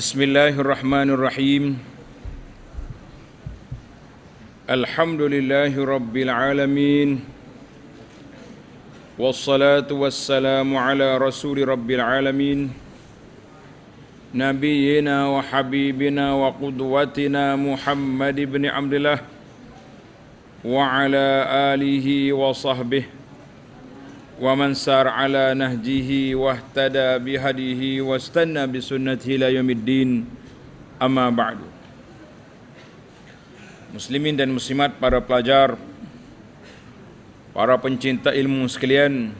Bismillahirrahmanirrahim Alhamdulillahi Rabbil Alamin Wassalatu wassalamu ala Rasuli Rabbil Alamin Nabiyina wa Habibina wa Qudwatina Muhammad ibn Abdullah Wa ala alihi wa sahbihi ومن سار على نهجه واهتدى بهديه واستنى بسنته الى يوم الدين اما بعد Muslimin dan muslimat, para pelajar, para pencinta ilmu sekalian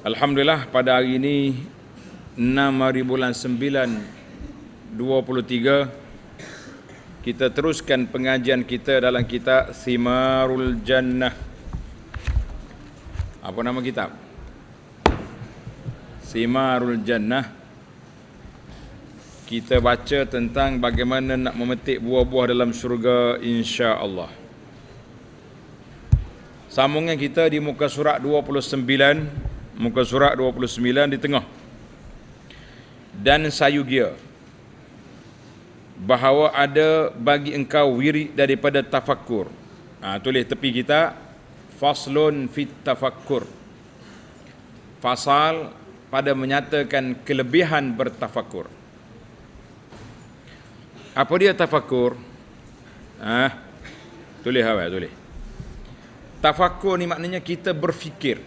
Alhamdulillah pada hari ini 6 hari bulan 9 23 Kita teruskan pengajian kita dalam kitab Thimarul Jannah apa nama kitab? Simarul Jannah. Kita baca tentang bagaimana nak memetik buah-buah dalam syurga insya-Allah. Sambungan kita di muka surat 29, muka surat 29 di tengah. Dan sayugia bahawa ada bagi engkau wirid daripada tafakkur. Ah ha, tulis tepi kita faslun fit tafakkur fasal pada menyatakan kelebihan bertafakkur. apa dia tafakkur? ah ha? tulis apa tulis tafakur ni maknanya kita berfikir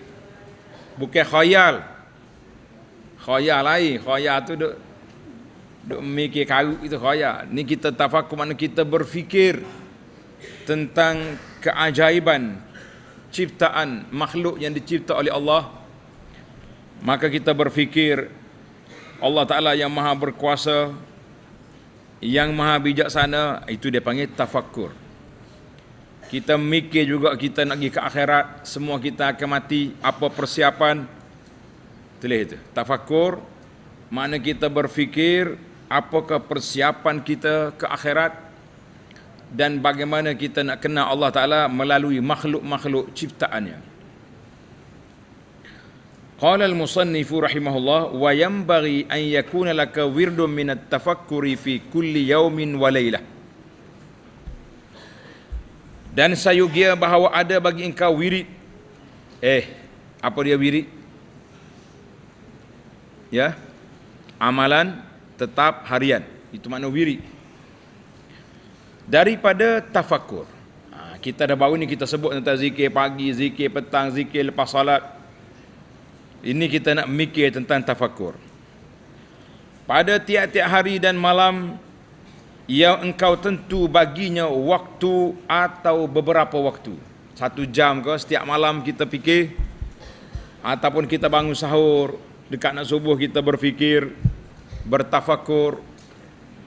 bukan khayal khayal lain khayal tu duk duk mikir karuk itu khayal ni kita tafakkur maknanya kita berfikir tentang keajaiban ciptaan makhluk yang dicipta oleh Allah maka kita berfikir Allah Ta'ala yang maha berkuasa yang maha bijaksana itu dia panggil tafakkur kita mikir juga kita nak pergi ke akhirat semua kita akan mati apa persiapan tulis itu tafakkur mana kita berfikir apakah persiapan kita ke akhirat dan bagaimana kita nak kenal Allah Ta'ala melalui makhluk-makhluk ciptaannya. Qala al-musannifu rahimahullah wa yanbaghi an yakuna laka wirdun min at-tafakkuri fi kulli yawmin wa laylah. Dan sayugia bahawa ada bagi engkau wirid. Eh, apa dia wirid? Ya. Amalan tetap harian. Itu makna wirid daripada tafakur ha, kita dah baru ni kita sebut tentang zikir pagi zikir petang zikir lepas salat ini kita nak mikir tentang tafakur pada tiap-tiap hari dan malam yang engkau tentu baginya waktu atau beberapa waktu satu jam ke setiap malam kita fikir ataupun kita bangun sahur dekat nak subuh kita berfikir bertafakur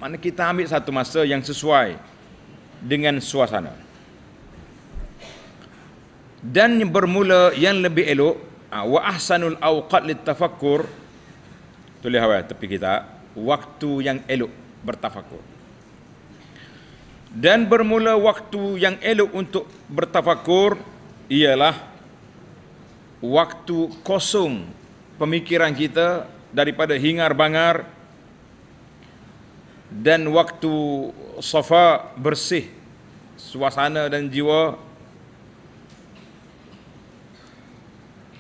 mana kita ambil satu masa yang sesuai dengan suasana dan bermula yang lebih elok ah, wa ahsanul awqat litafakkur tulis awal tepi kita waktu yang elok bertafakur dan bermula waktu yang elok untuk bertafakur ialah waktu kosong pemikiran kita daripada hingar bangar dan waktu safa bersih suasana dan jiwa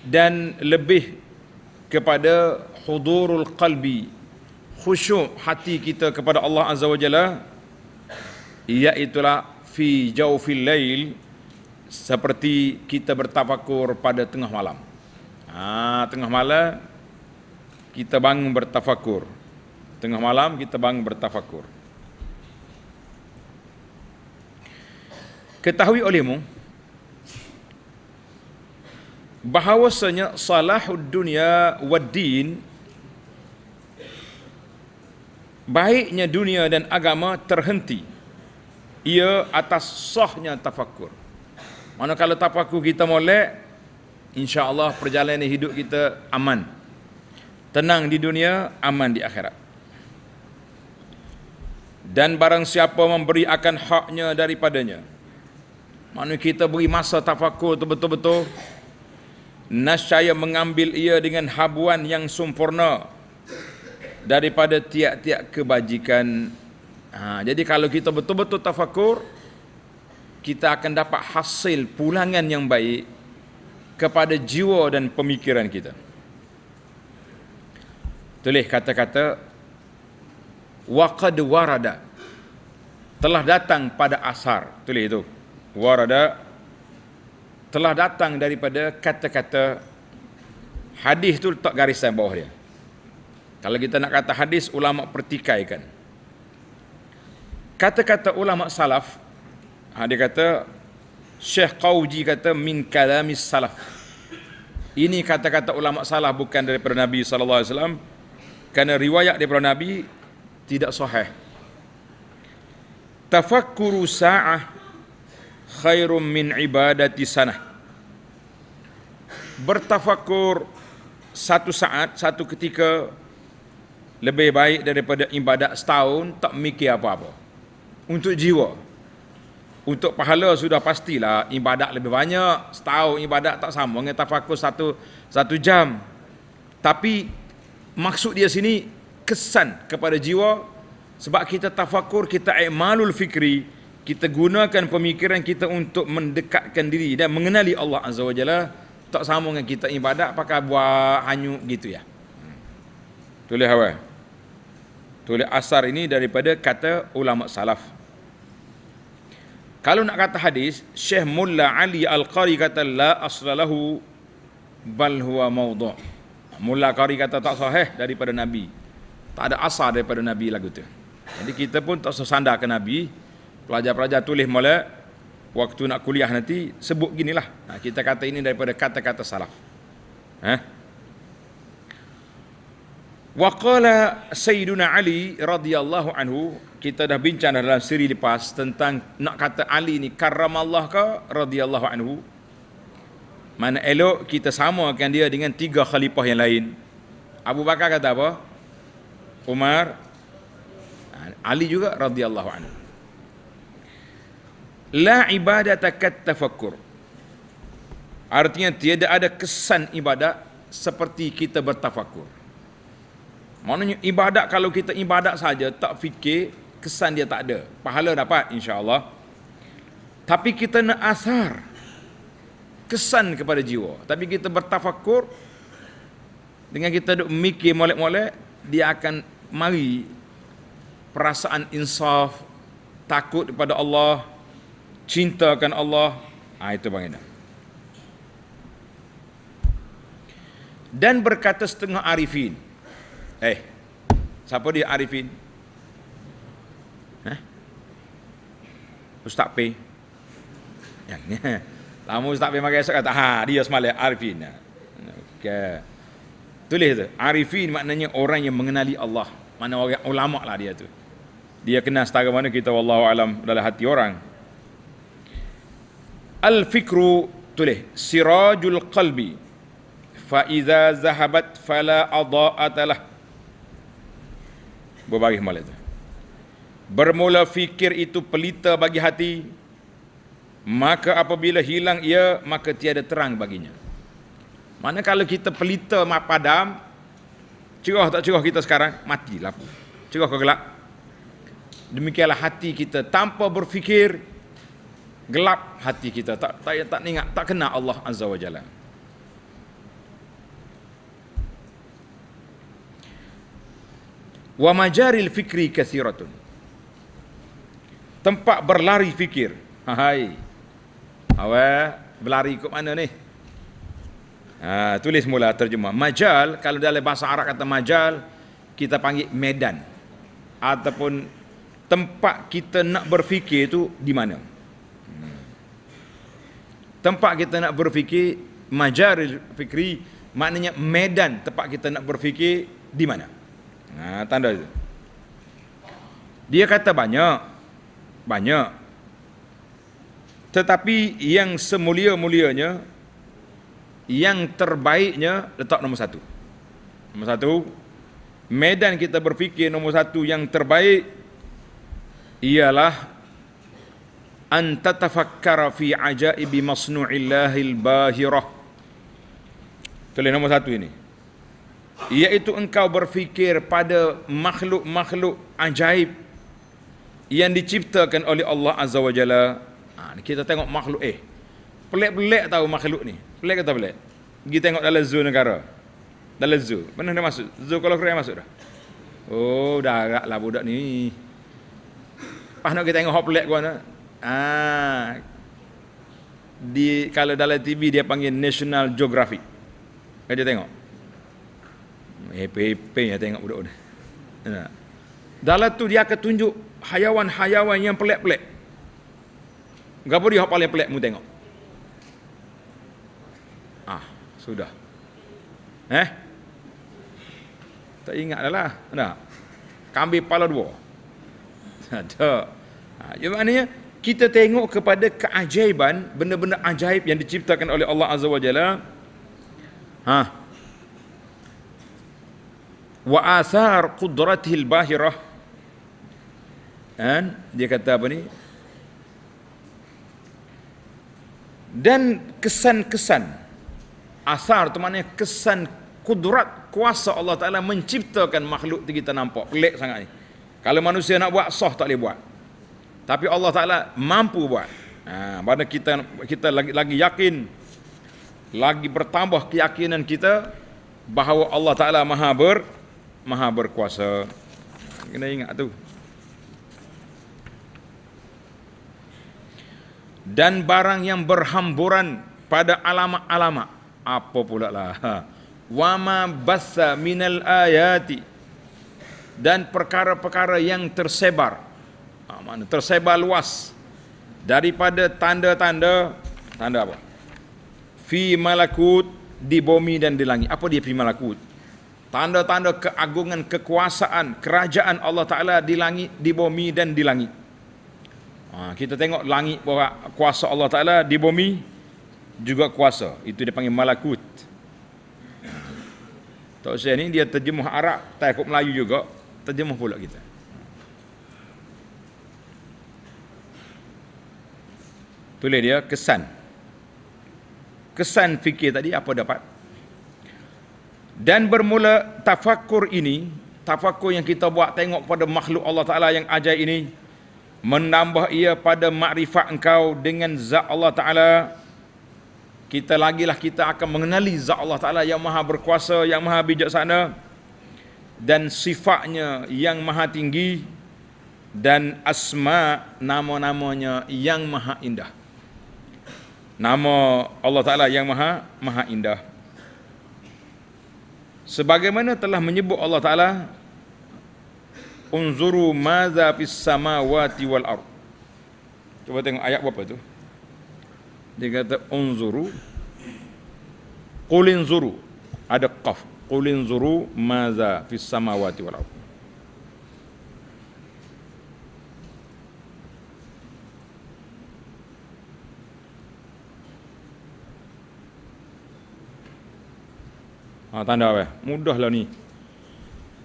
dan lebih kepada hudurul qalbi khusyuk hati kita kepada Allah azza wajalla iaitulah fi jawfil lail seperti kita bertafakur pada tengah malam ha, tengah malam kita bangun bertafakur tengah malam kita bangun bertafakur. Ketahui olehmu bahawasanya salahud dunia wad din baiknya dunia dan agama terhenti ia atas sahnya tafakur. Mana kalau tafakur kita molek insya-Allah perjalanan hidup kita aman. Tenang di dunia, aman di akhirat dan barang siapa memberi akan haknya daripadanya Maknanya kita beri masa tafakur tu betul-betul Nasyaya mengambil ia dengan habuan yang sempurna Daripada tiap-tiap kebajikan ha, Jadi kalau kita betul-betul tafakur Kita akan dapat hasil pulangan yang baik Kepada jiwa dan pemikiran kita Tulis kata-kata waqad warada telah datang pada asar tulis itu warada telah datang daripada kata-kata hadis tu letak garisan bawah dia kalau kita nak kata hadis ulama pertikaikan kata-kata ulama salaf ha, dia kata Syekh Qawji kata min kalamis salaf ini kata-kata ulama salaf bukan daripada Nabi sallallahu alaihi wasallam kerana riwayat daripada Nabi tidak sahih tafakkuru sa'ah khairum min ibadati sanah bertafakur satu saat satu ketika lebih baik daripada ibadat setahun tak mikir apa-apa untuk jiwa untuk pahala sudah pastilah ibadat lebih banyak setahun ibadat tak sama dengan tafakur satu satu jam tapi maksud dia sini kesan kepada jiwa sebab kita tafakur kita i'malul fikri kita gunakan pemikiran kita untuk mendekatkan diri dan mengenali Allah Azza wa Jalla tak sama dengan kita ibadat pakai buah hanyut gitu ya tulis hawa tulis asar ini daripada kata ulama salaf kalau nak kata hadis Syekh Mulla Ali Al-Qari kata la aslalahu bal huwa mawdu' Mulla Qari kata tak sahih daripada Nabi tak ada asal daripada Nabi lagu tu. Jadi kita pun tak sesandar ke Nabi, pelajar-pelajar tulis mula waktu nak kuliah nanti sebut ginilah. Nah, kita kata ini daripada kata-kata salaf. Ha? Eh? Wa qala Sayyiduna Ali radhiyallahu anhu, kita dah bincang dalam siri lepas tentang nak kata Ali ni karramallah ke radhiyallahu anhu. Mana elok kita samakan dia dengan tiga khalifah yang lain. Abu Bakar kata apa? Umar Ali juga radhiyallahu anhu la ibadata kat tafakkur artinya tiada ada kesan ibadat seperti kita bertafakur maknanya ibadat kalau kita ibadat saja tak fikir kesan dia tak ada pahala dapat insyaallah tapi kita nak asar kesan kepada jiwa tapi kita bertafakur dengan kita duk mikir molek-molek dia akan mari perasaan insaf takut kepada Allah cintakan Allah ha, itu bangina dan berkata setengah arifin eh siapa dia arifin eh? Ustaz P eh, Lama Ustaz P makan esok kata ha, Dia semalik arifin Okay Tulis tu. Arifin maknanya orang yang mengenali Allah. Mana orang ulama lah dia tu. Dia kenal setara mana kita wallahu alam dalam hati orang. Al fikru tulis sirajul qalbi fa iza zahabat fala adaa'atalah. Berbagi malam tu. Bermula fikir itu pelita bagi hati maka apabila hilang ia maka tiada terang baginya. Mana kalau kita pelita mak padam, cerah tak cerah kita sekarang, mati lapu, Cerah ke gelap? Demikianlah hati kita tanpa berfikir, gelap hati kita. Tak tak, tak, tak ingat, tak kena Allah Azza wa Jalla. Wa majaril fikri kathiratun. Tempat berlari fikir. Hai. Awak berlari ke mana ni? Ha, tulis mula terjemah. Majal, kalau dalam bahasa Arab kata majal, kita panggil medan. Ataupun tempat kita nak berfikir itu di mana. Hmm. Tempat kita nak berfikir, majar fikri, maknanya medan tempat kita nak berfikir di mana. Ha, tanda itu. Dia kata banyak, banyak. Tetapi yang semulia-mulianya, yang terbaiknya letak nombor satu. Nombor satu, medan kita berfikir nombor satu yang terbaik ialah an fi ajaibi masnu'illahil bahirah. Tulis nombor satu ini. Iaitu engkau berfikir pada makhluk-makhluk ajaib yang diciptakan oleh Allah Azza wa Jalla. Ha, kita tengok makhluk eh. Pelik-pelik tahu makhluk ni. Boleh ke tak boleh? Pergi tengok dalam zoo negara. Dalam zoo. Mana dia masuk? Zoo kalau kerja masuk dah. Oh, dah agak lah budak ni. Pas nak kita tengok hot plate kau Ah. Di kalau dalam TV dia panggil National Geographic. Kau dia tengok. Hepe-hepe ya tengok budak-budak. Nah. Dalam tu dia akan tunjuk hayawan-hayawan yang pelik-pelik. Gapo dia paling pelik mu tengok. Sudah. Eh? Tak ingat dah lah. Tak? Kambil pala dua. Tak ada. Ha, maknanya, kita tengok kepada keajaiban, benda-benda ajaib yang diciptakan oleh Allah Azza wa Jalla. Ha. Wa athar qudratil bahirah. Dan dia kata apa ni? Dan kesan-kesan asar tu maknanya kesan kudrat kuasa Allah Ta'ala menciptakan makhluk tu kita nampak pelik sangat ni kalau manusia nak buat sah tak boleh buat tapi Allah Ta'ala mampu buat ha, mana kita kita lagi, lagi yakin lagi bertambah keyakinan kita bahawa Allah Ta'ala maha ber maha berkuasa kena ingat tu dan barang yang berhamburan pada alamat-alamat apa pula lah ha. wama bassa minal ayati dan perkara-perkara yang tersebar ha, mana tersebar luas daripada tanda-tanda tanda apa fi malakut di bumi dan di langit apa dia fi malakut tanda-tanda keagungan kekuasaan kerajaan Allah Taala di langit di bumi dan di langit ha, kita tengok langit bawa kuasa Allah Taala di bumi juga kuasa. Itu dia panggil malakut. Tok Syekh ni dia terjemah Arab, takut Melayu juga, terjemuh pula kita. Tulis dia kesan. Kesan fikir tadi apa dapat? Dan bermula tafakur ini, tafakur yang kita buat tengok pada makhluk Allah Ta'ala yang ajaib ini, menambah ia pada makrifat engkau dengan zat Allah Ta'ala kita lagilah kita akan mengenali zat Allah Ta'ala yang maha berkuasa, yang maha bijaksana dan sifatnya yang maha tinggi dan asma nama-namanya yang maha indah. Nama Allah Ta'ala yang maha, maha indah. Sebagaimana telah menyebut Allah Ta'ala, Unzuru maza fis samawati wal ar. Cuba tengok ayat berapa tu? dia kata unzuru qul inzuru ada qaf qul inzuru maza fis samawati wal ardh Ha, tanda apa? Mudahlah ni.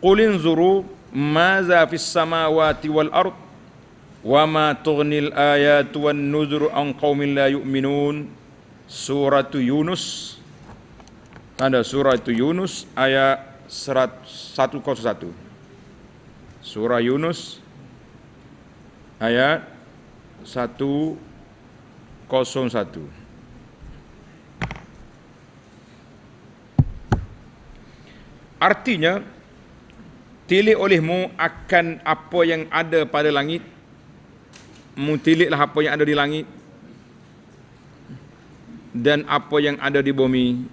Qul inzuru maza fis samawati wal ardh Wama tughnil ayatu wan nuzru an qaumin la yu'minun Surah Yunus Tanda Surah Yunus ayat 101 Surah Yunus ayat 101 Artinya, tilik olehmu akan apa yang ada pada langit mutiliklah apa yang ada di langit dan apa yang ada di bumi.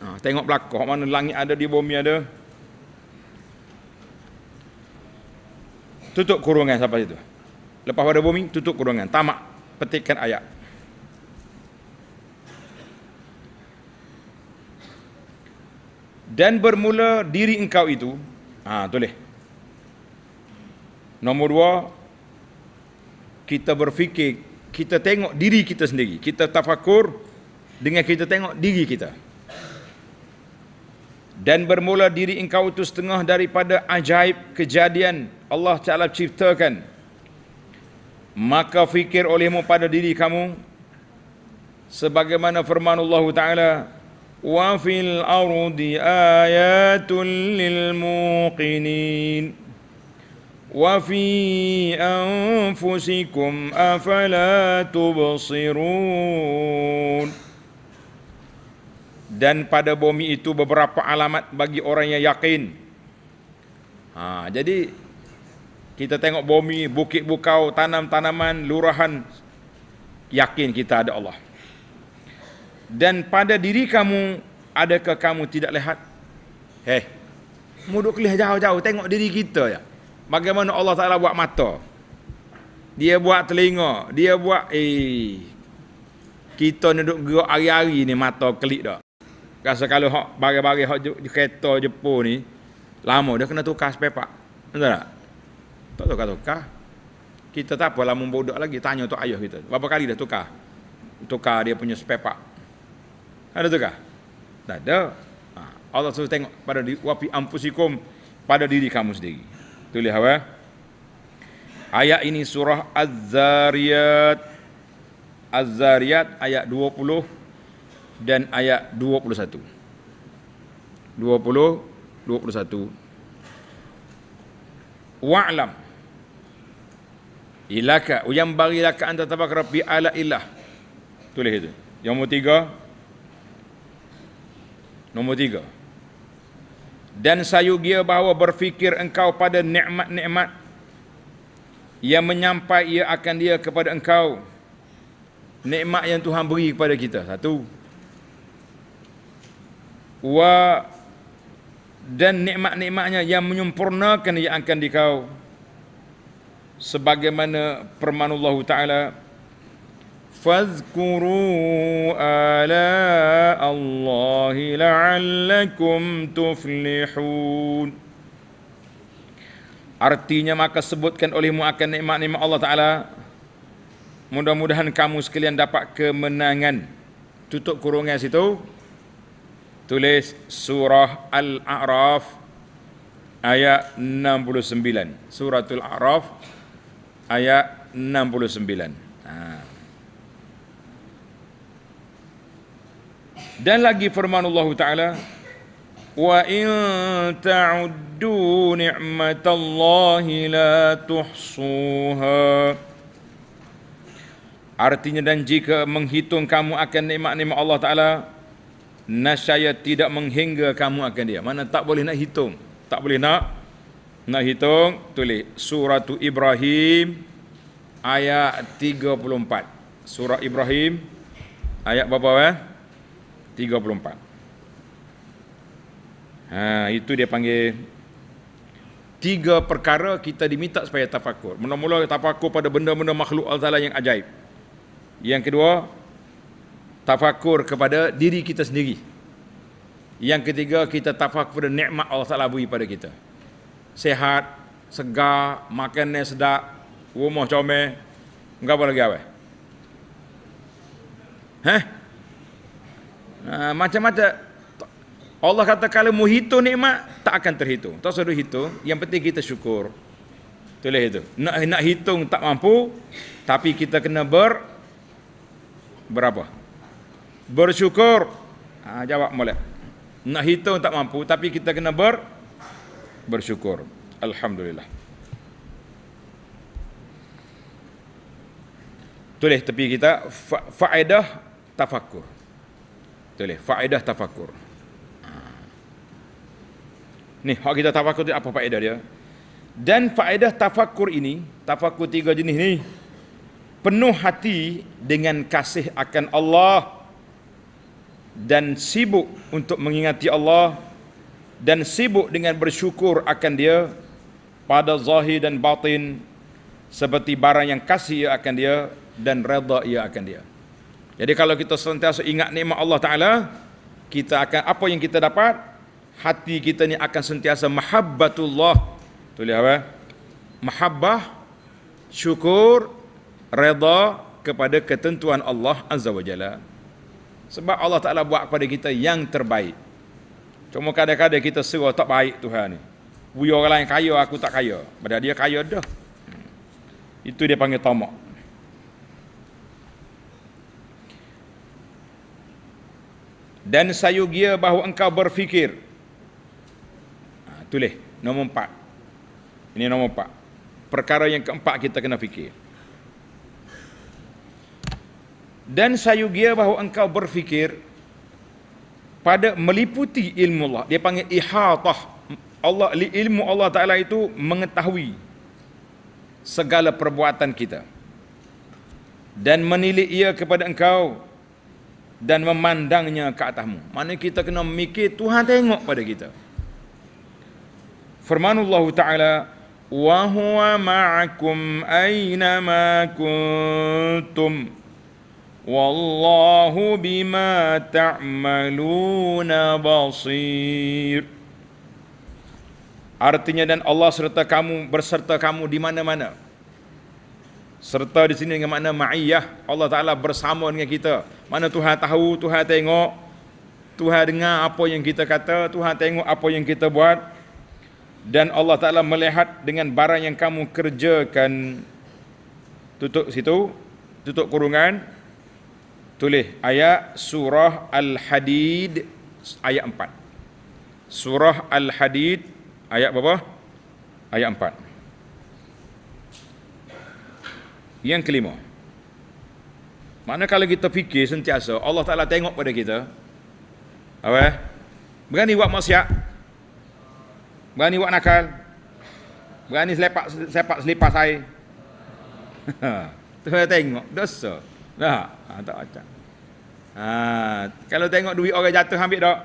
Ha, tengok belakang mana langit ada di bumi ada. Tutup kurungan siapa itu. Lepas pada bumi tutup kurungan. Tamak petikan ayat. Dan bermula diri engkau itu. Ha, tulis. Nomor dua, kita berfikir, kita tengok diri kita sendiri. Kita tafakur dengan kita tengok diri kita. Dan bermula diri engkau itu setengah daripada ajaib kejadian Allah Ta'ala ciptakan. Maka fikir olehmu pada diri kamu. Sebagaimana firman Allah Ta'ala. Wa fil ardi ayatun lil muqinin. وفي أنفسكم أفلا تبصرون dan pada bumi itu beberapa alamat bagi orang yang yakin. Ha, jadi kita tengok bumi, bukit bukau, tanam-tanaman, lurahan yakin kita ada Allah. Dan pada diri kamu adakah kamu tidak lihat? Eh. Hey, Muduk jauh-jauh tengok diri kita ya bagaimana Allah Taala buat mata. Dia buat telinga, dia buat eh kita ni duk gerak hari-hari ni mata kelik dak. Rasa kalau hak bagi-bagi hak kereta Jepun ni lama dia kena tukar sepepak. Betul tak? Tak tukar tukar. Kita tak apa lama bodoh lagi tanya tu ayah kita. Berapa kali dah tukar? Tukar dia punya sepepak. Ada tukar? Tak ada. Ha, Allah suruh tengok pada diri, wapi ampusikum pada diri kamu sendiri. Tulis apa? Ayat ini surah Az-Zariyat. Az-Zariyat ayat 20 dan ayat 21. 20 21. Wa'lam ilaka yang barilaka anda tabakra bi ala ilah. Tulis itu. Yang nombor tiga. Nombor tiga dan sayugia bahawa berfikir engkau pada nikmat-nikmat yang menyampai ia akan dia kepada engkau nikmat yang Tuhan beri kepada kita satu wa dan nikmat-nikmatnya yang menyempurnakan yang akan dikau sebagaimana permanullah Allah Ta'ala فاذكروا آلاء الله لعلكم تفلحون Artinya maka sebutkan olehmu akan nikmat-nikmat Allah Ta'ala Mudah-mudahan kamu sekalian dapat kemenangan Tutup kurungan situ Tulis surah Al-A'raf Ayat 69 Suratul A'raf Ayat 69 Haa Dan lagi firman Allah Taala, "Wa in ta'uddu ni'matallahi la tuhsuha." Artinya dan jika menghitung kamu akan nikmat-nikmat Allah Taala, nasaya tidak menghingga kamu akan dia. Mana tak boleh nak hitung, tak boleh nak nak hitung tulis surah Ibrahim ayat 34 surah Ibrahim ayat berapa eh 34 34. Ha, itu dia panggil tiga perkara kita diminta supaya tafakur. Mula-mula tafakur pada benda-benda makhluk Allah yang ajaib. Yang kedua, tafakur kepada diri kita sendiri. Yang ketiga, kita tafakur pada nikmat Allah Ta'ala beri pada kita. Sehat, segar, makanan sedap, rumah comel, enggak apa lagi apa. Hah? macam-macam ha, Allah kata kalau mu hitung nikmat tak akan terhitung. Tak usah hitung, yang penting kita syukur. Tulis itu. Nak nak hitung tak mampu, tapi kita kena ber berapa? Bersyukur. Ha, jawab boleh. Nak hitung tak mampu, tapi kita kena ber bersyukur. Alhamdulillah. Tulis tepi kita faedah tafakkur. Tulis faedah tafakur. Ha. Ni hak kita tafakur tu apa faedah dia? Dan faedah tafakur ini, tafakur tiga jenis ni penuh hati dengan kasih akan Allah dan sibuk untuk mengingati Allah dan sibuk dengan bersyukur akan dia pada zahir dan batin seperti barang yang kasih ia akan dia dan redha ia akan dia. Jadi kalau kita sentiasa ingat nikmat Allah Taala, kita akan apa yang kita dapat? Hati kita ni akan sentiasa mahabbatullah. Tu lihat apa? Eh? Mahabbah, syukur, redha kepada ketentuan Allah Azza wa Jalla. Sebab Allah Taala buat kepada kita yang terbaik. Cuma kadang-kadang kita serah tak baik Tuhan ni. Bui orang lain kaya, aku tak kaya. Padahal dia kaya dah. Hmm. Itu dia panggil tamak. dan sayu gia bahawa engkau berfikir ha, tulis nombor empat ini nombor empat perkara yang keempat kita kena fikir dan sayu gia bahawa engkau berfikir pada meliputi ilmu Allah dia panggil ihatah Allah ilmu Allah Taala itu mengetahui segala perbuatan kita dan menilik ia kepada engkau dan memandangnya ke atasmu. Mana kita kena mikir Tuhan tengok pada kita. Firman Allah Taala, "Wa huwa ma'akum aina ma kuntum." Wallahu bima ta'maluna basir. Artinya dan Allah serta kamu berserta kamu di mana-mana serta di sini dengan makna ma'iyah Allah Ta'ala bersama dengan kita mana Tuhan tahu, Tuhan tengok Tuhan dengar apa yang kita kata Tuhan tengok apa yang kita buat dan Allah Ta'ala melihat dengan barang yang kamu kerjakan tutup situ tutup kurungan tulis ayat surah Al-Hadid ayat 4 surah Al-Hadid ayat berapa? ayat 4 Yang kelima. Mana kalau kita fikir sentiasa Allah Taala tengok pada kita. Apa? Berani buat maksiat? Berani buat nakal? Berani selepak sepak selipas air? Tu saya tengok dosa. Nah, ha, tak macam. Ha, kalau tengok duit orang jatuh ambil tak?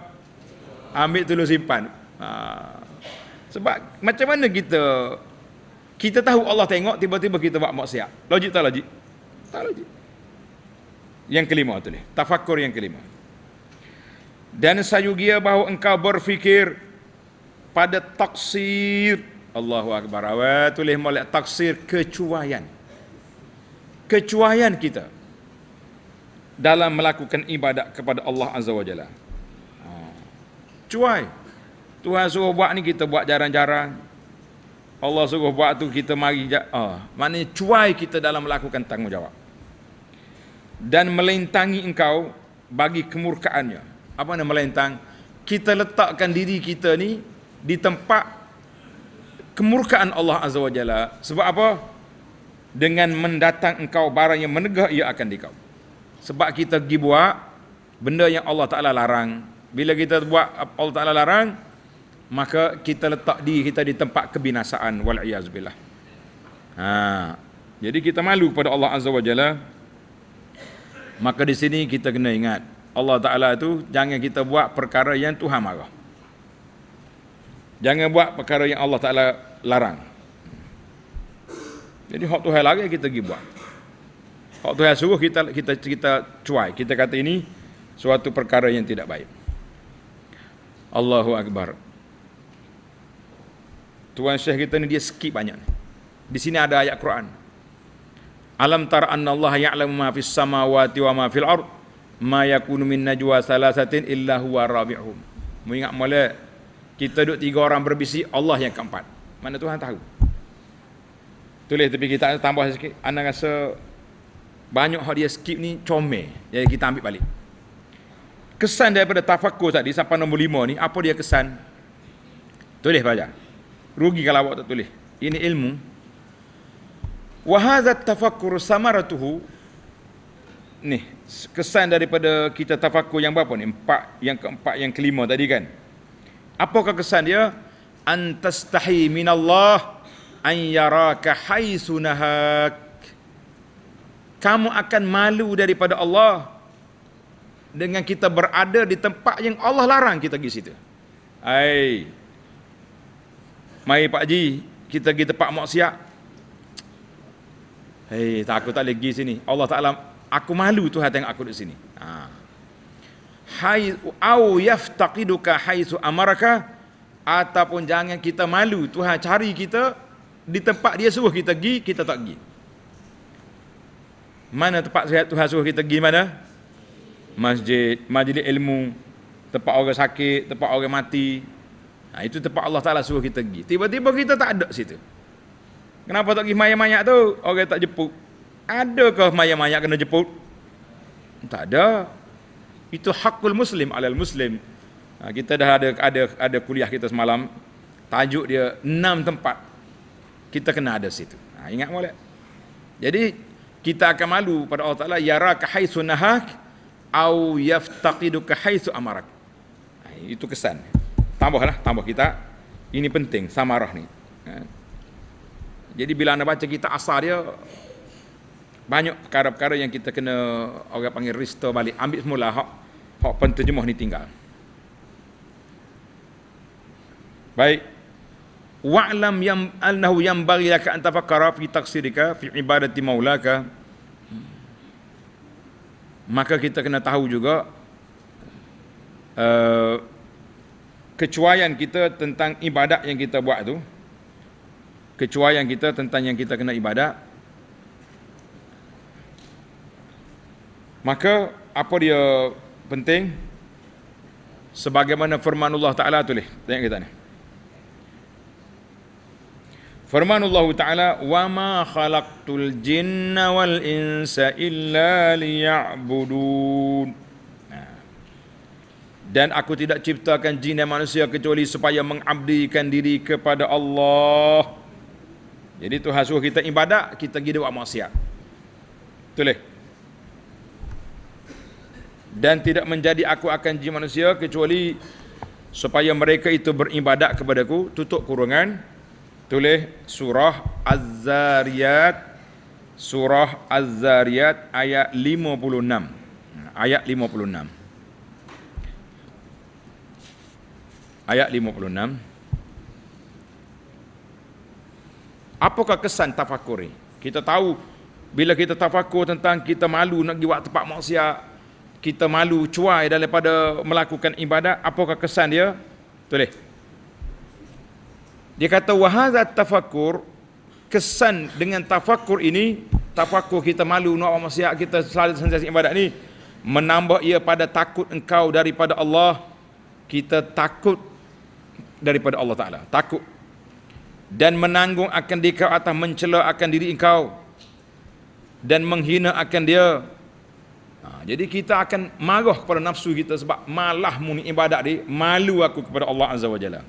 Ambil dulu simpan. Ha, sebab macam mana kita kita tahu Allah tengok tiba-tiba kita buat maksiat. Logik tak logik? Tak logik. Yang kelima tu ni. Tafakur yang kelima. Dan sayugia bahawa engkau berfikir pada taksir. Allahu Akbar. Awak tulis malik taksir kecuaian. Kecuaian kita. Dalam melakukan ibadat kepada Allah Azza wa Jalla. Ha. Cuai. Tuhan suruh buat ni kita buat jarang-jarang. Allah suruh buat tu kita mari oh, maknanya cuai kita dalam melakukan tanggungjawab dan melentangi engkau bagi kemurkaannya apa nama melentang kita letakkan diri kita ni di tempat kemurkaan Allah Azza wajalla sebab apa dengan mendatang engkau barang yang menegah ia akan di kau sebab kita pergi buat benda yang Allah Ta'ala larang bila kita buat Allah Ta'ala larang maka kita letak diri kita di tempat kebinasaan wal iaz billah ha jadi kita malu kepada Allah azza wajalla maka di sini kita kena ingat Allah taala itu jangan kita buat perkara yang Tuhan marah jangan buat perkara yang Allah taala larang jadi hak Tuhan larang kita pergi buat hak Tuhan suruh kita kita kita cuai kita kata ini suatu perkara yang tidak baik Allahu akbar Tuan Syekh kita ni dia skip banyak. Di sini ada ayat Quran. Alam tara anna Allah ya'lamu ma fis samawati wa ma fil ard ma yakunu min najwa salasatin illa huwa rabi'hum. Mu ingat molek kita duduk tiga orang berbisi Allah yang keempat. Mana Tuhan tahu? Tulis tepi kita tambah sikit. Anda rasa banyak hak dia skip ni comel. Jadi kita ambil balik. Kesan daripada tafakur tadi sampai nombor lima ni apa dia kesan? Tulis baca. Rugi kalau awak tak tulis. Ini ilmu. Wa hadha tafakkur samaratuhu ni kesan daripada kita tafakur yang berapa ni? Empat yang keempat yang kelima tadi kan. Apakah kesan dia? Antastahi minallah an yaraka haitsu Kamu akan malu daripada Allah dengan kita berada di tempat yang Allah larang kita pergi situ. Hai, mai Pak Haji kita pergi tempat maksiat hei tak aku tak boleh pergi sini Allah Ta'ala aku malu Tuhan tengok aku di sini ha. hai au yaftaqiduka haisu amaraka ataupun jangan kita malu Tuhan cari kita di tempat dia suruh kita pergi kita tak pergi mana tempat sehat Tuhan suruh kita pergi mana masjid majlis ilmu tempat orang sakit tempat orang mati Ha, itu tempat Allah Ta'ala suruh kita pergi. Tiba-tiba kita tak ada situ. Kenapa tak pergi mayat-mayat tu? Orang tak jeput. Adakah mayat-mayat kena jeput? Tak ada. Itu hakul muslim alal muslim. Ha, kita dah ada ada ada kuliah kita semalam. Tajuk dia enam tempat. Kita kena ada situ. Ha, ingat boleh? Jadi kita akan malu pada Allah Ta'ala. Yara kahaisu nahak. Au yaftaqidu kahaisu amarak. Ha, itu kesan. Itu kesan tambahlah tambah kita ini penting samarah ni ha. jadi bila anda baca kita asal dia banyak perkara-perkara yang kita kena orang panggil restore balik ambil semula hak hak penterjemah ni tinggal baik wa'lam yang annahu yang bagi lak an tafakkara fi taksirika fi ibadati maulaka maka kita kena tahu juga uh, kecuaian kita tentang ibadat yang kita buat tu kecuaian kita tentang yang kita kena ibadat maka apa dia penting sebagaimana firman Allah Taala tu tulis tengok kita ni firman Allah Taala wa ma khalaqtul jinna wal insa illa liya'budun dan aku tidak ciptakan jin dan manusia kecuali supaya mengabdikan diri kepada Allah. Jadi Tuhan suruh kita ibadat, kita pergi buat maksiat. Betul eh? Dan tidak menjadi aku akan jin manusia kecuali supaya mereka itu beribadat Aku. Tutup kurungan. Tulis surah Az-Zariyat surah Az-Zariyat ayat 56. Ayat 56. ayat 56 apakah kesan tafakur ni kita tahu bila kita tafakur tentang kita malu nak pergi buat tempat maksiat kita malu cuai daripada melakukan ibadat apakah kesan dia boleh dia kata wahaza tafakur kesan dengan tafakur ini tafakur kita malu nak buat maksiat kita selalu sentiasa ibadat ni menambah ia pada takut engkau daripada Allah kita takut daripada Allah Ta'ala takut dan menanggung akan diri kau atas mencela akan diri engkau dan menghina akan dia ha, jadi kita akan marah kepada nafsu kita sebab malah muni ibadat dia malu aku kepada Allah Azza wa Jalla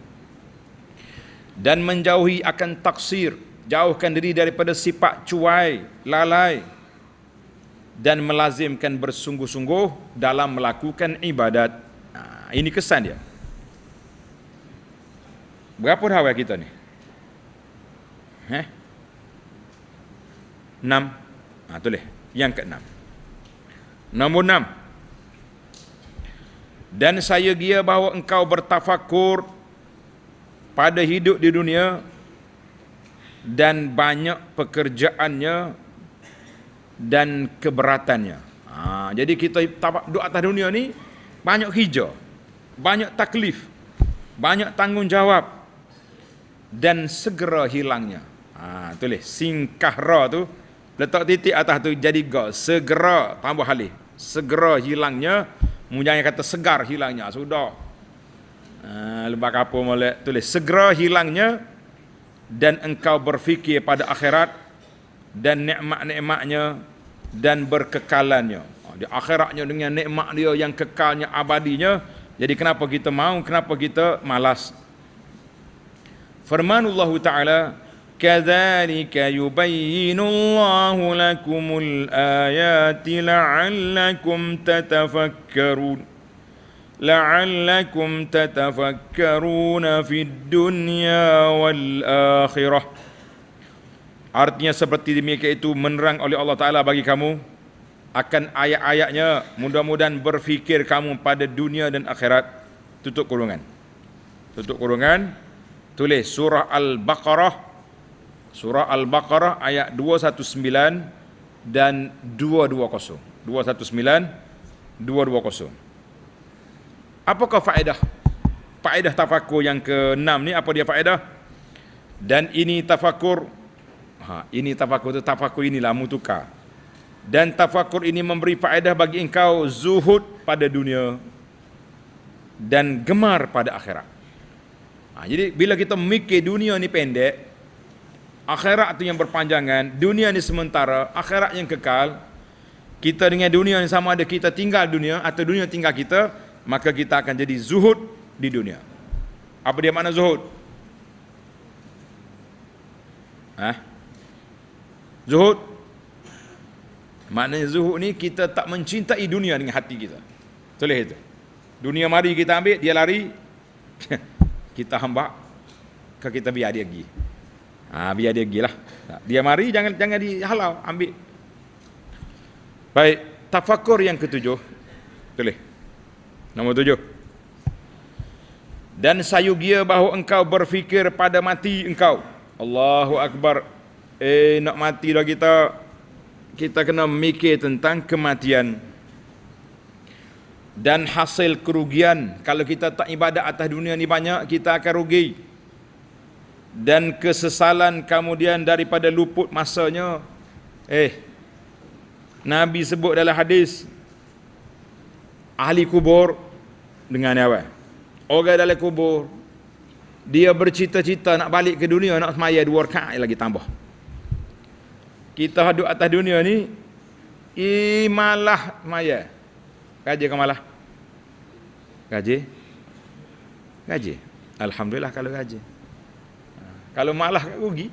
dan menjauhi akan taksir jauhkan diri daripada sifat cuai lalai dan melazimkan bersungguh-sungguh dalam melakukan ibadat ha, ini kesan dia Berapa dah awal kita ni? Eh? Enam. Ha, tu Yang ke enam. Nombor enam. Dan saya gia bahawa engkau bertafakur pada hidup di dunia dan banyak pekerjaannya dan keberatannya. Ha, jadi kita duduk atas dunia ni banyak hijau, banyak taklif, banyak tanggungjawab, dan segera hilangnya. Ha, tulis singkah ra tu letak titik atas tu jadi ga segera tambah halih segera hilangnya munyai kata segar hilangnya sudah ha, lebak apa molek tulis segera hilangnya dan engkau berfikir pada akhirat dan nikmat-nikmatnya dan berkekalannya ha, di akhiratnya dengan nikmat dia yang kekalnya abadinya jadi kenapa kita mau kenapa kita malas firman Allah Taala kadzalika yubayyinu Allah Al-Ayat, la'allakum tatafakkarun la'allakum tatafakkarun fid DUNIA wal akhirah Artinya seperti demikian itu menerang oleh Allah Ta'ala bagi kamu akan ayat-ayatnya mudah-mudahan berfikir kamu pada dunia dan akhirat. Tutup kurungan. Tutup kurungan tulis surah al-baqarah surah al-baqarah ayat 219 dan 220 219 220 apakah faedah faedah tafakur yang ke-6 ni apa dia faedah dan ini tafakur ha ini tafakur tu tafakur inilah mutukar dan tafakur ini memberi faedah bagi engkau zuhud pada dunia dan gemar pada akhirat. Ha, jadi bila kita mikir dunia ni pendek, akhirat tu yang berpanjangan, dunia ni sementara, akhirat yang kekal, kita dengan dunia ni sama ada kita tinggal dunia atau dunia tinggal kita, maka kita akan jadi zuhud di dunia. Apa dia makna zuhud? Hah? Zuhud Maknanya zuhud ni kita tak mencintai dunia dengan hati kita Tulis itu Dunia mari kita ambil, dia lari kita hamba ke kita biar dia pergi. Ha, biar dia pergi lah. Dia mari jangan jangan dihalau, ambil. Baik, tafakur yang ketujuh. Tulis. Nombor tujuh. Dan sayugia bahawa engkau berfikir pada mati engkau. Allahu Akbar. Eh, nak mati dah kita. Kita kena mikir tentang Kematian dan hasil kerugian kalau kita tak ibadat atas dunia ni banyak kita akan rugi dan kesesalan kemudian daripada luput masanya eh nabi sebut dalam hadis ahli kubur dengan apa orang dalam kubur dia bercita-cita nak balik ke dunia nak semaya dua rakaat lagi tambah kita hidup atas dunia ni imalah semaya Gaji kau malah? Gaji? Gaji. Alhamdulillah kalau gaji. Kalau malah rugi.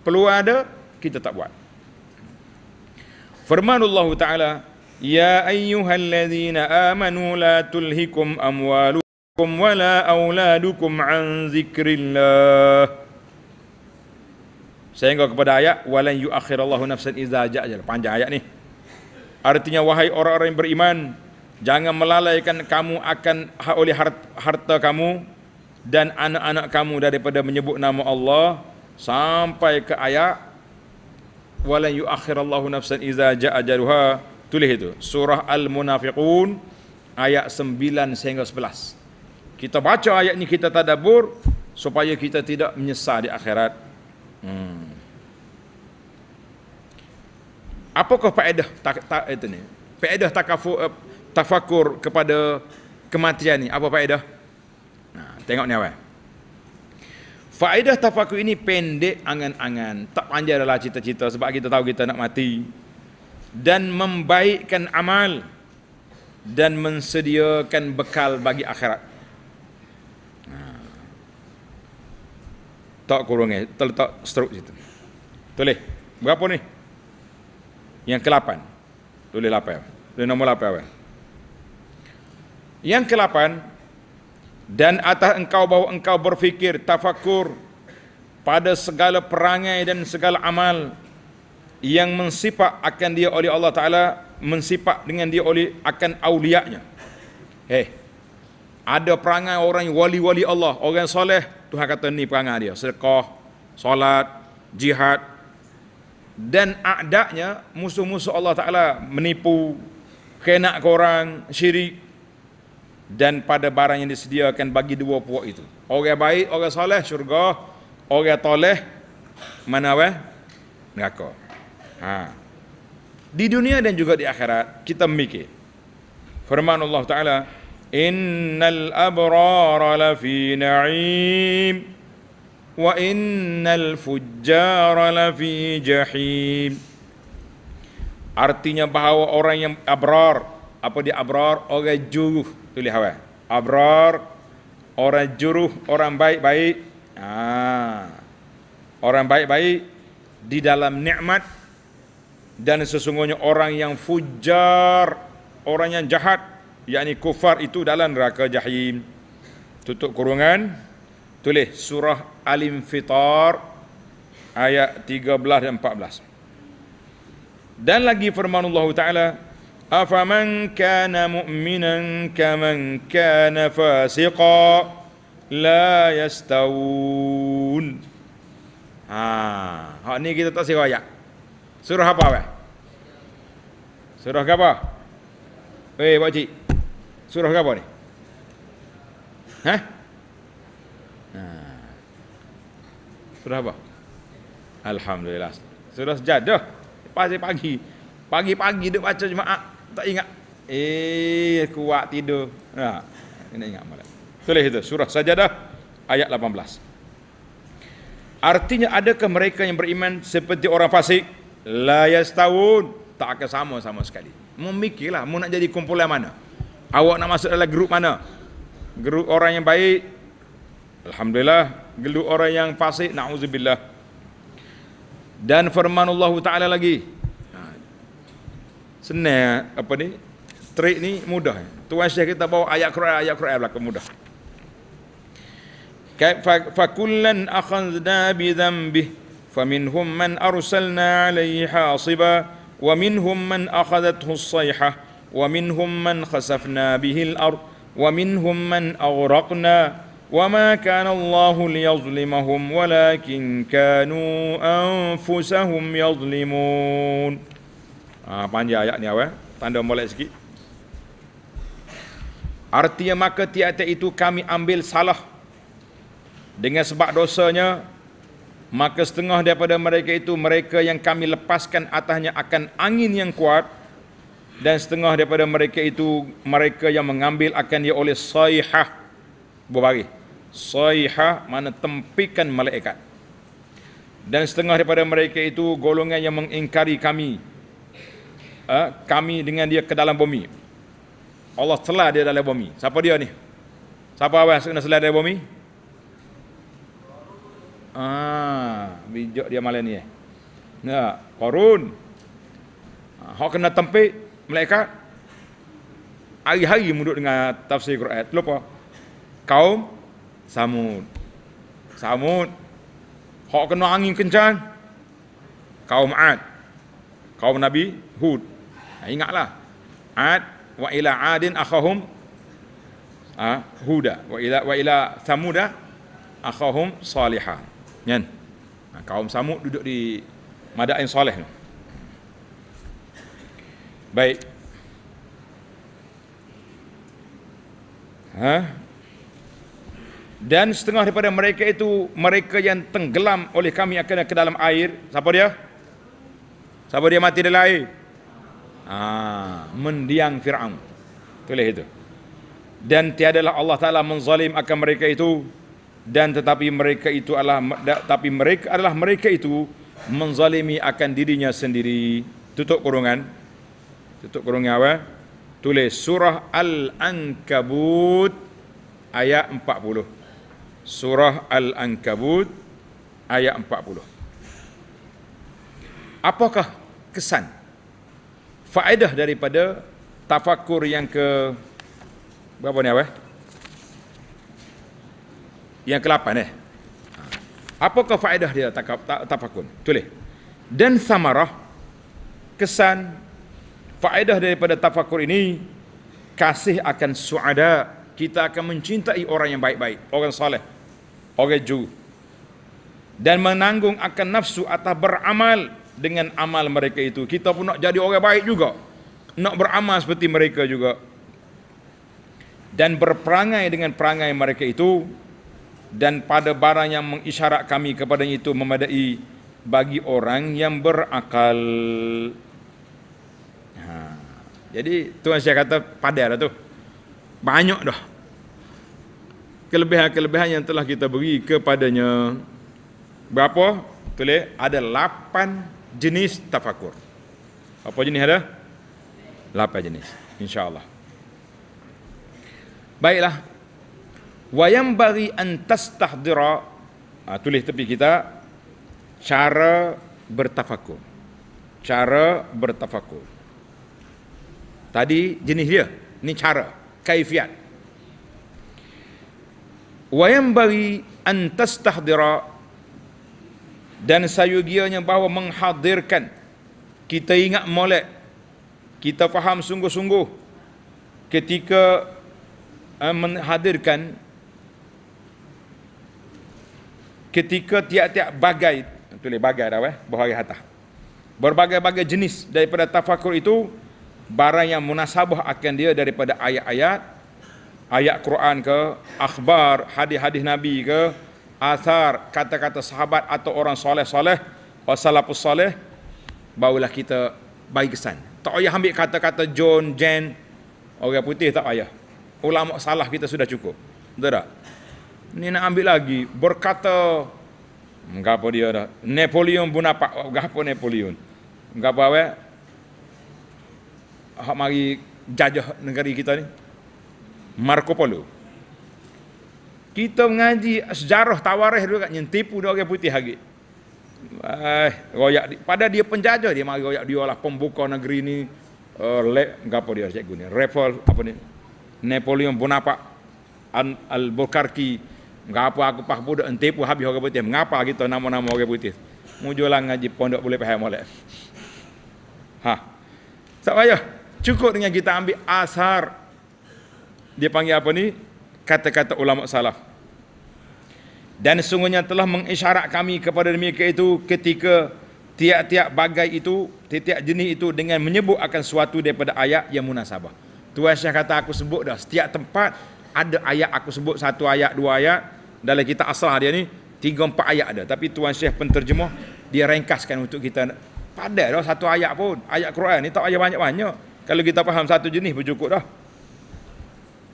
Peluang ada, kita tak buat. Firman Allah Ta'ala, Ya ayyuhalladzina amanu la tulhikum amwalukum wa la awladukum an zikrillah. Sehingga kepada ayat, Walan yu'akhirallahu nafsan izah Panjang ayat ni. Artinya, wahai orang-orang yang beriman, Jangan melalaikan kamu akan ha- oleh harta kamu dan anak-anak kamu daripada menyebut nama Allah sampai ke ayat walan yuakhirallahu nafsan iza jaa ajaluha tulis itu surah al-munafiqun ayat 9 sehingga 11 kita baca ayat ni kita tadabbur supaya kita tidak menyesal di akhirat hmm. apakah faedah tak, tak itu ni faedah takafur uh, tafakur kepada kematian ni apa faedah nah, tengok ni awal faedah tafakur ini pendek angan-angan tak panjang adalah cita-cita sebab kita tahu kita nak mati dan membaikkan amal dan mensediakan bekal bagi akhirat tak kurungnya eh. terletak stroke situ tulis berapa ni yang ke-8 tulis 8 tulis nombor 8 apa yang ke-8 dan atas engkau bahawa engkau berfikir tafakur pada segala perangai dan segala amal yang mensipak akan dia oleh Allah Taala mensipak dengan dia oleh akan auliaknya. Eh. Ada perangai orang yang wali-wali Allah, orang yang soleh, Tuhan kata ni perangai dia, sedekah, salat jihad dan adaknya musuh-musuh Allah Taala menipu, kena korang, syirik, dan pada barang yang disediakan bagi dua puak itu. Orang baik, orang soleh syurga, orang toleh mana we? Neraka. Ha. Di dunia dan juga di akhirat kita mikir. Firman Allah Taala, "Innal abrara fi na'im wa innal fujjara fi jahim." Artinya bahawa orang yang abrar apa dia abrar orang juruh tulis awal abrar orang juruh orang baik-baik ha. orang baik-baik di dalam nikmat dan sesungguhnya orang yang fujar orang yang jahat yakni kufar itu dalam neraka jahim tutup kurungan tulis surah al-infitar ayat 13 dan 14 dan lagi firman Allah taala أفمن كان مؤمنا كمن كان فاسقا لا يستوون ha hak ni kita tak sira ayat surah apa weh surah apa weh hey, pak cik surah apa ni ha ha surah apa alhamdulillah surah sejadah pagi pagi pagi-pagi duk baca jemaah tak ingat eh kuat tidur ha kena ingat malam tulis itu surah sajadah ayat 18 artinya adakah mereka yang beriman seperti orang fasik la yastawun tak akan sama sama sekali memikirlah mu nak jadi kumpulan mana awak nak masuk dalam grup mana grup orang yang baik alhamdulillah grup orang yang fasik nauzubillah dan firman Allah taala lagi senang apa ni trik ni mudah tuan syekh kita bawa ayat Quran ayat Quran belaka mudah فكلن أخذنا بذنبه فمنهم من أرسلنا عليه حاصبا ومنهم من أخذته الصيحة ومنهم من خسفنا به الأرض ومنهم من أغرقنا وما كان الله ليظلمهم ولكن كانوا أنفسهم يظلمون Ha, panjang ayat ni awal. Tanda mulai sikit. Artinya maka tiap-tiap itu kami ambil salah. Dengan sebab dosanya, maka setengah daripada mereka itu, mereka yang kami lepaskan atasnya akan angin yang kuat. Dan setengah daripada mereka itu, mereka yang mengambil akan dia oleh sayhah. Berbagi. Sayhah mana tempikan malaikat. Dan setengah daripada mereka itu, golongan yang mengingkari kami. Kami uh, kami dengan dia ke dalam bumi. Allah telah dia dalam bumi. Siapa dia ni? Siapa awak kena selah dalam bumi? Ah, bijak dia malam ni eh. Ya, korun. Ah, hak kena tempik mereka Hari-hari menduduk dengan tafsir Quran. Lupa. Kaum Samud. Samud. Hak kena angin kencang. Kaum Ad. Kaum Nabi Hud. Ha, ingatlah ad wa ila adin akhahum ah huda wa ila wa ila samuda akhahum salihah kan kaum samud duduk di madain soleh tu baik ha dan setengah daripada mereka itu mereka yang tenggelam oleh kami akan ke dalam air siapa dia siapa dia mati dalam air Ha, mendiang Fir'aun. Tulis itu. Dan tiadalah Allah Ta'ala menzalim akan mereka itu dan tetapi mereka itu adalah tapi mereka adalah mereka itu menzalimi akan dirinya sendiri. Tutup kurungan. Tutup kurungan apa? Tulis surah Al-Ankabut ayat 40. Surah Al-Ankabut ayat 40. Apakah kesan faedah daripada tafakur yang ke berapa ni apa? Eh? Yang ke-8 eh. Ha. Apakah faedah dia takap, ta, tafakur? Tulis. Dan samarah kesan faedah daripada tafakur ini kasih akan suada kita akan mencintai orang yang baik-baik, orang soleh, orang jujur dan menanggung akan nafsu atau beramal dengan amal mereka itu. Kita pun nak jadi orang baik juga. Nak beramal seperti mereka juga. Dan berperangai dengan perangai mereka itu. Dan pada barang yang mengisyarat kami kepada itu memadai bagi orang yang berakal. Ha. Jadi Tuan saya kata pada lah tu. Banyak dah. Kelebihan-kelebihan yang telah kita beri kepadanya. Berapa? Tulis ada lapan jenis tafakur. Apa jenis ada? Lapan jenis. InsyaAllah. Baiklah. Wayam bari antas tahdira. Ha, ah, tulis tepi kita. Cara bertafakur. Cara bertafakur. Tadi jenis dia. Ini cara. Kaifiat. Wayam bari antas tahdira. Wayam antas tahdira dan sayugianya bahawa menghadirkan kita ingat molek kita faham sungguh-sungguh ketika eh, menghadirkan ketika tiap-tiap bagai tulis bagai dah eh bahari hatta berbagai-bagai jenis daripada tafakur itu barang yang munasabah akan dia daripada ayat-ayat ayat Quran ke akhbar hadis-hadis nabi ke athar kata-kata sahabat atau orang soleh-soleh wasalafus soleh barulah kita bagi kesan tak payah ambil kata-kata John, Jen orang putih tak payah ulama salah kita sudah cukup betul tak? ni nak ambil lagi berkata apa dia dah Napoleon pun oh, apa apa Napoleon apa apa hak mari jajah negeri kita ni Marco Polo kita mengaji sejarah tawarih dulu katnya nyentipu dia orang putih lagi. Eh, royak pada dia penjajah dia mari royak dia lah pembuka negeri ni uh, eh, le, apa dia cikgu ni? Revol, apa ni? Napoleon Bonaparte al Bukarki. Ngapa aku pah budak tipu habis orang putih? Mengapa kita nama-nama orang putih? Mujulah ngaji pondok boleh paham molek. Ha. Tak payah. Cukup dengan kita ambil asar dia panggil apa ni? kata-kata ulama salaf dan sungguhnya telah mengisyarat kami kepada demikian itu ketika tiap-tiap bagai itu tiap-tiap jenis itu dengan menyebut akan suatu daripada ayat yang munasabah Tuan Syekh kata aku sebut dah setiap tempat ada ayat aku sebut satu ayat dua ayat dalam kita asrah dia ni tiga empat ayat ada tapi Tuan Syekh penterjemah dia ringkaskan untuk kita padah dah satu ayat pun ayat Quran ni tak payah banyak-banyak kalau kita faham satu jenis pun cukup dah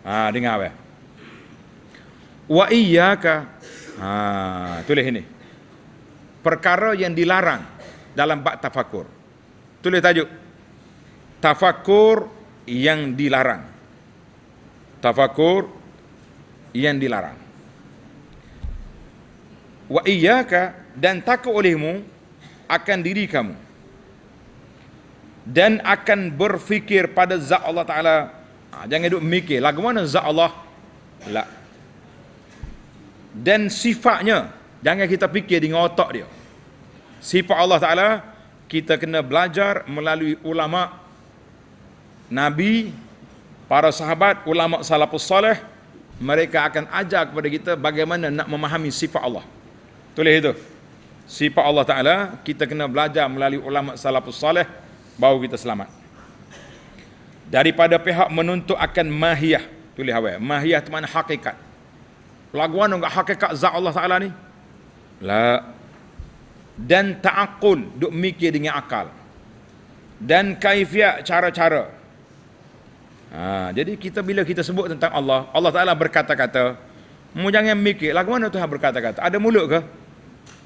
ha, dengar apa wa iyyaka. Ha, tulis ini. Perkara yang dilarang dalam bab tafakur. Tulis tajuk. Tafakur yang dilarang. Tafakur yang dilarang. Wa iyyaka dan takut olehmu akan diri kamu dan akan berfikir pada zat Allah Ta'ala ha, jangan duduk mikir Lagu mana zat Allah lah dan sifatnya jangan kita fikir dengan otak dia sifat Allah Ta'ala kita kena belajar melalui ulama Nabi para sahabat ulama salafus salih mereka akan ajar kepada kita bagaimana nak memahami sifat Allah tulis itu sifat Allah Ta'ala kita kena belajar melalui ulama salafus salih baru kita selamat daripada pihak menuntut akan mahiyah tulis awal mahiyah itu makna hakikat Laguan enggak hakikat zat Allah Taala ni? La. Dan ta'aqqul duk mikir dengan akal. Dan kaifiat cara-cara. Ha, jadi kita bila kita sebut tentang Allah, Allah Taala berkata-kata, mu jangan mikir, lagu mana Tuhan berkata-kata? Ada mulut ke?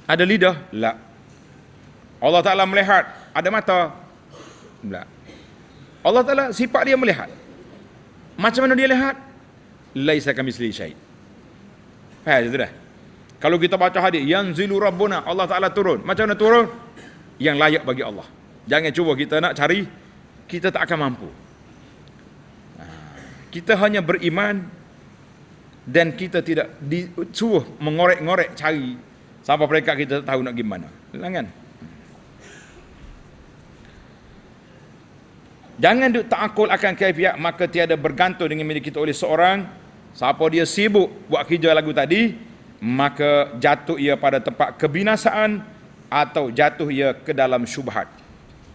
Ada lidah? La. Allah Taala melihat, ada mata? La. Allah Taala sifat dia melihat. Macam mana dia lihat? Laisa kami syai'. Faham tu dah. Kalau kita baca hadis yang zilu rabbuna Allah Taala turun. Macam mana turun? Yang layak bagi Allah. Jangan cuba kita nak cari kita tak akan mampu. Ha. Kita hanya beriman dan kita tidak disuruh mengorek-ngorek cari sampai peringkat kita tak tahu nak gimana. Jangan. Jangan duk takul akan kaifiat maka tiada bergantung dengan milik kita oleh seorang Siapa dia sibuk buat kerja lagu tadi, maka jatuh ia pada tempat kebinasaan atau jatuh ia ke dalam syubhat.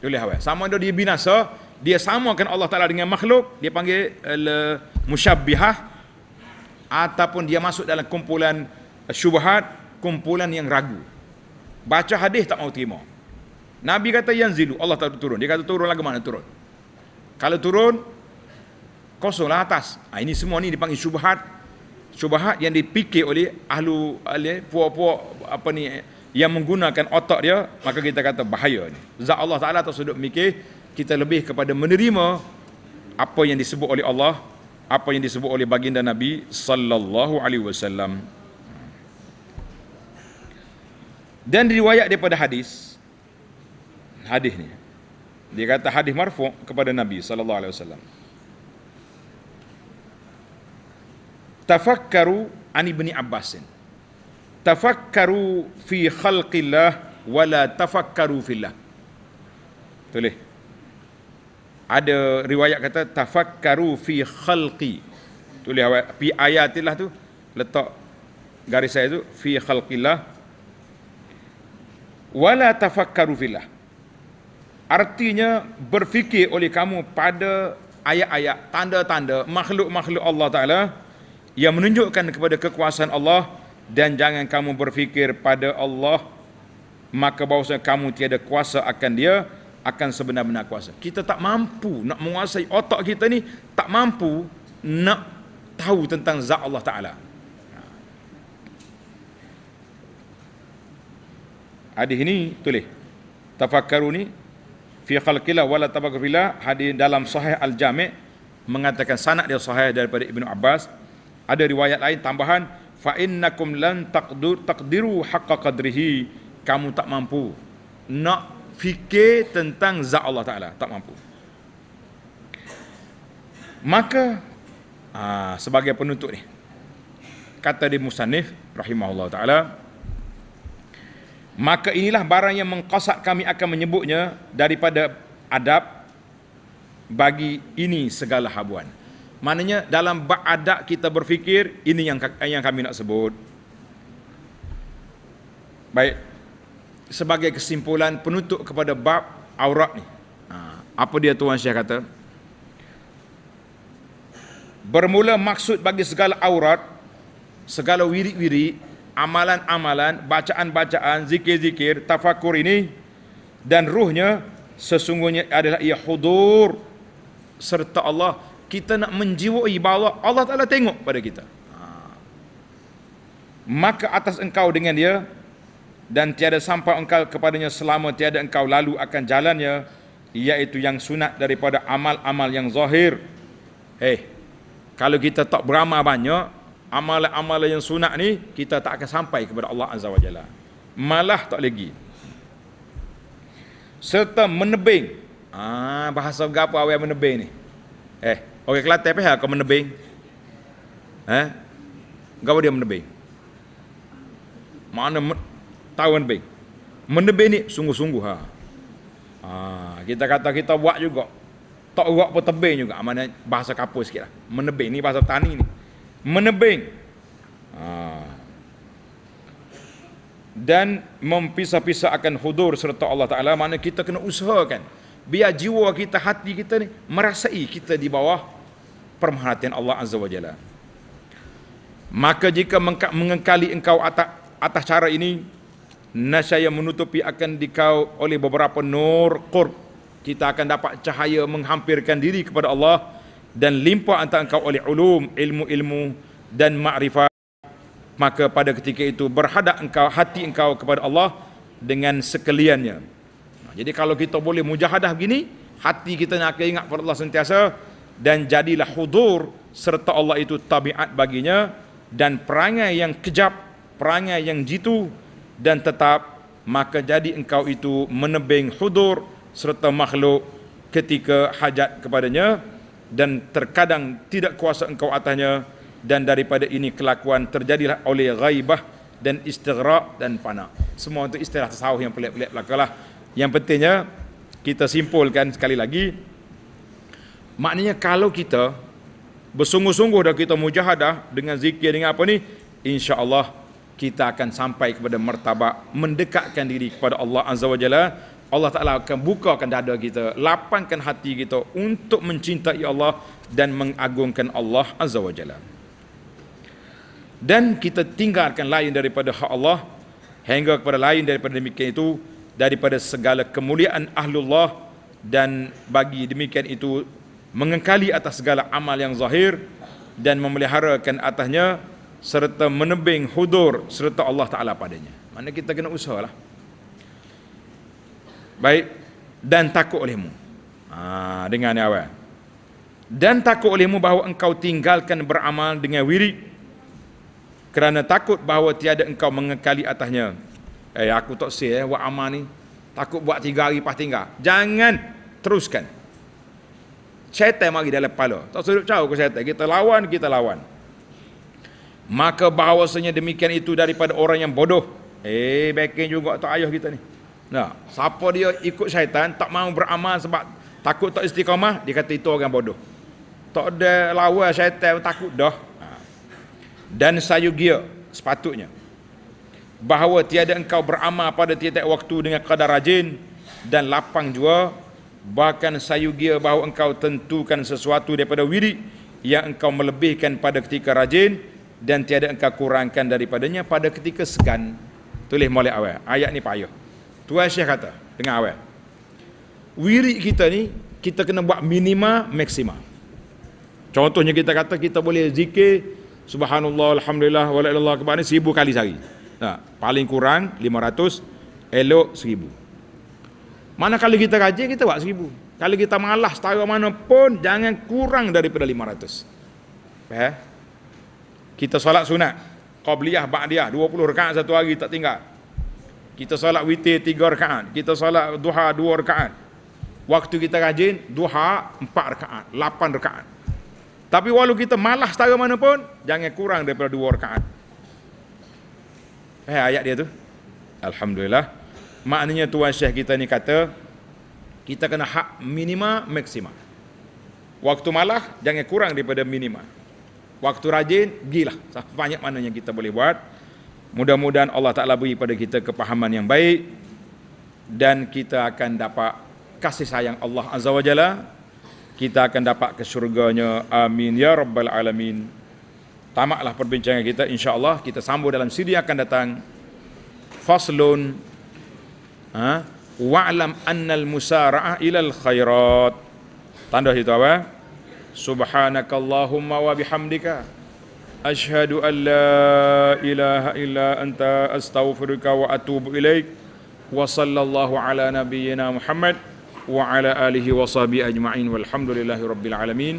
Boleh awak. Sama ada dia binasa, dia samakan Allah Taala dengan makhluk, dia panggil eh, musyabbihah ataupun dia masuk dalam kumpulan eh, syubhat, kumpulan yang ragu. Baca hadis tak mau terima. Nabi kata yang zilu Allah Taala turun. Dia kata turun lagu mana turun? Kalau turun kosong lah atas. Ha, ini semua ni dipanggil syubhat. Syubhat yang dipikir oleh ahlu ahli puak-puak apa ni yang menggunakan otak dia, maka kita kata bahaya ni. Zat Allah Taala tersudut mikir kita lebih kepada menerima apa yang disebut oleh Allah, apa yang disebut oleh baginda Nabi sallallahu alaihi wasallam. Dan riwayat daripada hadis hadis ni. Dia kata hadis marfu kepada Nabi sallallahu alaihi wasallam. tafakkaru an ibni abbasin tafakkaru fi khalqillah wala tafakkaru fillah boleh ada riwayat kata tafakkaru fi khalqi tulis awak fi ayatillah tu letak garis saya tu fi khalqillah wala tafakkaru fillah artinya berfikir oleh kamu pada ayat-ayat tanda-tanda makhluk-makhluk Allah taala yang menunjukkan kepada kekuasaan Allah dan jangan kamu berfikir pada Allah maka bahawa kamu tiada kuasa akan dia akan sebenar-benar kuasa. Kita tak mampu nak menguasai otak kita ni tak mampu nak tahu tentang zat Allah Taala. Hadis ini tulis tafakkaru ni fi khalqila wala tafakkur fila hadis dalam sahih al-jami' mengatakan sanak dia sahih daripada Ibnu Abbas ada riwayat lain tambahan fa innakum lan taqdur taqdiru haqqa qadrihi kamu tak mampu nak fikir tentang zat Allah taala tak mampu maka aa, ah, sebagai penutup ni kata di musannif rahimahullah taala maka inilah barang yang mengkosak kami akan menyebutnya daripada adab bagi ini segala habuan Maknanya dalam ba'adak kita berfikir ini yang yang kami nak sebut. Baik. Sebagai kesimpulan penutup kepada bab aurat ni. Ha, apa dia tuan Syekh kata? Bermula maksud bagi segala aurat, segala wiri-wiri, amalan-amalan, bacaan-bacaan, zikir-zikir, tafakur ini dan ruhnya sesungguhnya adalah ia hudur serta Allah kita nak menjiwai bahawa Allah Ta'ala tengok pada kita ha. maka atas engkau dengan dia dan tiada sampah engkau kepadanya selama tiada engkau lalu akan jalannya iaitu yang sunat daripada amal-amal yang zahir eh kalau kita tak beramal banyak amal-amal yang sunat ni kita tak akan sampai kepada Allah Azza wa Jalla malah tak lagi serta menebing ah ha, bahasa gapo awe menebing ni eh Okey, kelat TPH kau menebing. Eh? Kau dia menebing. Mana me- tahu menebing? Menebing ni sungguh-sungguh ha. ha. kita kata kita buat juga. Tak buat pun tebing juga. Ha, mana bahasa kapur sikit lah. ni bahasa tani ni. Menebing. Ha. Dan mempisah-pisah akan hudur serta Allah Ta'ala. Mana kita kena usahakan. Biar jiwa kita, hati kita ni merasai kita di bawah permahatian Allah Azza wa Jalla. Maka jika mengengkali engkau atas, atas cara ini, nasaya menutupi akan dikau oleh beberapa nur Qur', Kita akan dapat cahaya menghampirkan diri kepada Allah dan limpa antara engkau oleh ulum, ilmu-ilmu dan makrifat. Maka pada ketika itu berhadap engkau, hati engkau kepada Allah dengan sekaliannya. Jadi kalau kita boleh mujahadah begini, hati kita nak ingat kepada Allah sentiasa, dan jadilah hudur serta Allah itu tabiat baginya dan perangai yang kejap perangai yang jitu dan tetap maka jadi engkau itu menebing hudur serta makhluk ketika hajat kepadanya dan terkadang tidak kuasa engkau atasnya dan daripada ini kelakuan terjadilah oleh ghaibah dan istighraq dan fana semua itu istilah tasawuf yang pelik-pelik belakalah yang pentingnya kita simpulkan sekali lagi Maknanya kalau kita bersungguh-sungguh dah kita mujahadah dengan zikir dengan apa ni, insya-Allah kita akan sampai kepada martabat mendekatkan diri kepada Allah Azza wa Jalla. Allah Taala akan bukakan dada kita, lapangkan hati kita untuk mencintai Allah dan mengagungkan Allah Azza wa Jalla. Dan kita tinggalkan lain daripada hak Allah hingga kepada lain daripada demikian itu daripada segala kemuliaan ahlullah dan bagi demikian itu mengekali atas segala amal yang zahir dan memeliharakan atasnya serta menebing hudur serta Allah Ta'ala padanya. Mana kita kena usahalah Baik. Dan takut olehmu. Ha, dengar ni awal. Dan takut olehmu bahawa engkau tinggalkan beramal dengan wirik. Kerana takut bahawa tiada engkau mengekali atasnya. Eh aku tak say eh buat amal ni. Takut buat tiga hari pas tinggal. Jangan teruskan syaitan mari dalam kepala. Tak sudut jauh ke syaitan. Kita lawan, kita lawan. Maka bahawasanya demikian itu daripada orang yang bodoh. Eh, backing juga tak ayah kita ni. Nah, siapa dia ikut syaitan, tak mau beramal sebab takut tak istiqamah, dia kata itu orang bodoh. Tak ada lawan syaitan, takut dah. Ha. Dan sayu gia, sepatutnya. Bahawa tiada engkau beramal pada tiada waktu dengan kadar rajin dan lapang jua Bahkan sayugia bahawa engkau tentukan sesuatu daripada wiri yang engkau melebihkan pada ketika rajin dan tiada engkau kurangkan daripadanya pada ketika segan. Tulis mulai awal. Ayat ni payah. Tuan Syekh kata, dengar awal. Wiri kita ni, kita kena buat minima, maksima. Contohnya kita kata kita boleh zikir Subhanallah, Alhamdulillah, Walailallah, kebaikan ni seribu kali sehari. Nah Paling kurang lima ratus elok seribu. Mana kalau kita rajin kita buat seribu Kalau kita malah, setara mana pun Jangan kurang daripada lima ratus eh? Kita solat sunat Qabliyah, Ba'diyah Dua puluh rekaat satu hari tak tinggal Kita solat witir tiga rekaat Kita solat duha dua rekaat Waktu kita rajin duha empat rekaat Lapan rekaat Tapi walau kita malah, setara mana pun Jangan kurang daripada dua rekaat Eh ayat dia tu Alhamdulillah maknanya tuan syekh kita ni kata kita kena hak minima maksima waktu malah jangan kurang daripada minima waktu rajin gilah banyak mana yang kita boleh buat mudah-mudahan Allah Taala beri pada kita kepahaman yang baik dan kita akan dapat kasih sayang Allah Azza wa Jalla kita akan dapat ke syurganya amin ya rabbal alamin tamatlah perbincangan kita insya Allah kita sambung dalam siri akan datang faslun ha? wa'lam annal musara'ah ilal khairat tanda itu apa subhanakallahumma wa bihamdika ashhadu an la ilaha illa anta astaghfiruka wa atubu ilaik wa sallallahu ala nabiyyina muhammad wa ala alihi wa sahbihi ajma'in walhamdulillahi rabbil alamin